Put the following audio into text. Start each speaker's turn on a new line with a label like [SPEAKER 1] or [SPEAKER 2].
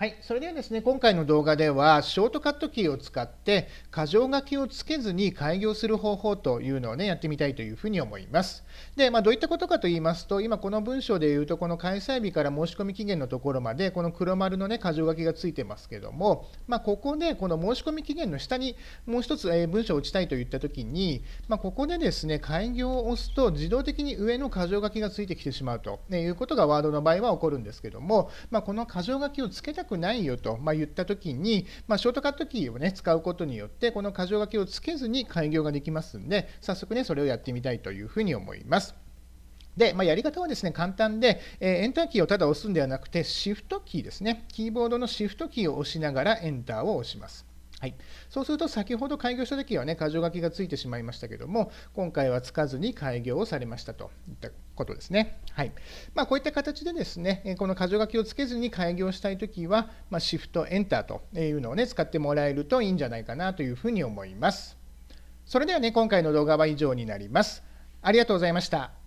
[SPEAKER 1] はい、それではですね、今回の動画では、ショートカットキーを使って、箇条書きをつけずに開業する方法というのをね、やってみたいというふうに思います。で、まあ、どういったことかと言いますと、今この文章で言うと、この開催日から申し込み期限のところまで、この黒丸のね、箇条書きがついてますけども、まあ、ここで、この申し込み期限の下にもう一つ、え文章を打ちたいと言ったときに、まあ、ここでですね、開業を押すと、自動的に上の箇条書きがついてきてしまうと、ね、いうことが、ワードの場合は起こるんですけども、まあ、この箇条書きをつけたくないよと、まあ、言ったときに、まあ、ショートカットキーを、ね、使うことによって、この箇条書きをつけずに開業ができますんで、早速ね、それをやってみたいというふうに思います。で、まあ、やり方はですね、簡単で、えー、エンターキーをただ押すんではなくて、シフトキーですね。キーボードのシフトキーを押しながらエンターを押します。はい、そうすると先ほど開業した時はね箇条書きがついてしまいましたけども今回はつかずに開業をされましたといったことですね。はいまあ、こういった形でですねこの箇条書きをつけずに開業したい時は、まあ、シフトエンターというのをね使ってもらえるといいんじゃないかなというふうに思います。それではね今回の動画は以上になります。ありがとうございました。